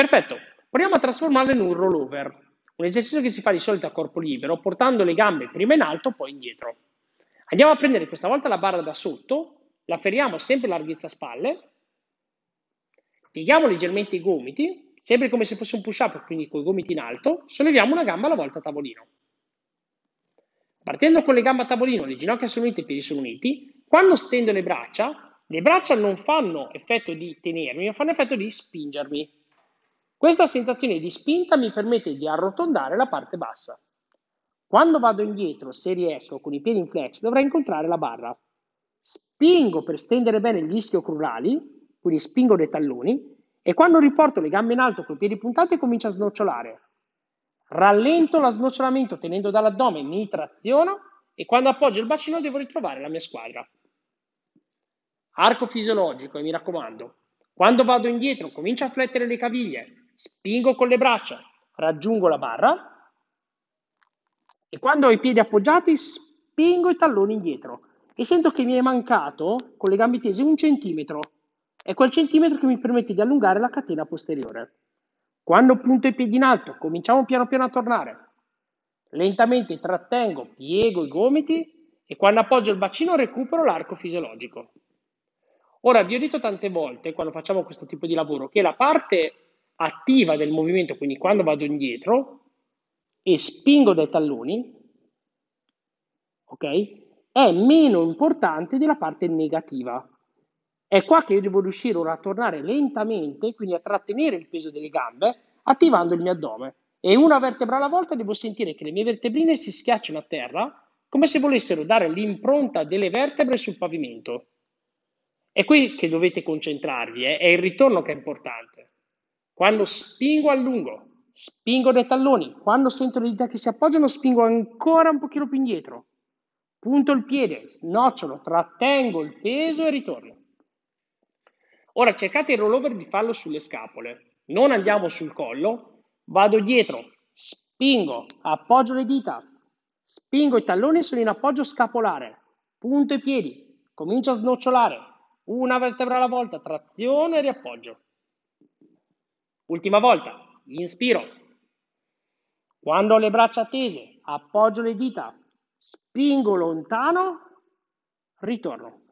Perfetto, proviamo a trasformarlo in un rollover, un esercizio che si fa di solito a corpo libero, portando le gambe prima in alto, poi indietro. Andiamo a prendere questa volta la barra da sotto, la feriamo sempre larghezza spalle, pieghiamo leggermente i gomiti, sempre come se fosse un push-up, quindi con i gomiti in alto, solleviamo una gamba alla volta a tavolino. Partendo con le gambe a tavolino, le ginocchia sono unite e i piedi sono uniti, quando stendo le braccia, le braccia non fanno effetto di tenermi, ma fanno effetto di spingermi. Questa sensazione di spinta mi permette di arrotondare la parte bassa. Quando vado indietro, se riesco, con i piedi in flex, dovrei incontrare la barra. Spingo per stendere bene gli ischio-crurali, quindi spingo dei talloni, e quando riporto le gambe in alto con i piedi puntati comincio a snocciolare. Rallento lo snocciolamento tenendo dall'addome, mi traziono e quando appoggio il bacino devo ritrovare la mia squadra. Arco fisiologico, e mi raccomando, quando vado indietro comincio a flettere le caviglie, spingo con le braccia, raggiungo la barra e quando ho i piedi appoggiati spingo i talloni indietro e sento che mi è mancato con le gambe tese un centimetro. È quel centimetro che mi permette di allungare la catena posteriore. Quando punto i piedi in alto, cominciamo piano piano a tornare. Lentamente trattengo, piego i gomiti e quando appoggio il bacino recupero l'arco fisiologico. Ora, vi ho detto tante volte, quando facciamo questo tipo di lavoro, che la parte attiva del movimento, quindi quando vado indietro e spingo dai talloni, ok? È meno importante della parte negativa. È qua che io devo riuscire ora a tornare lentamente, quindi a trattenere il peso delle gambe, attivando il mio addome. E una vertebra alla volta devo sentire che le mie vertebrine si schiacciano a terra come se volessero dare l'impronta delle vertebre sul pavimento. È qui che dovete concentrarvi, eh? è il ritorno che è importante. Quando spingo a lungo, spingo dai talloni. Quando sento le dita che si appoggiano, spingo ancora un pochino più indietro. Punto il piede, snocciolo, trattengo il peso e ritorno. Ora cercate il rollover di farlo sulle scapole. Non andiamo sul collo, vado dietro, spingo, appoggio le dita, spingo i talloni sono in appoggio scapolare. Punto i piedi, comincio a snocciolare. Una vertebra alla volta, trazione e riappoggio. Ultima volta, inspiro. Quando ho le braccia tese, appoggio le dita, spingo lontano, ritorno.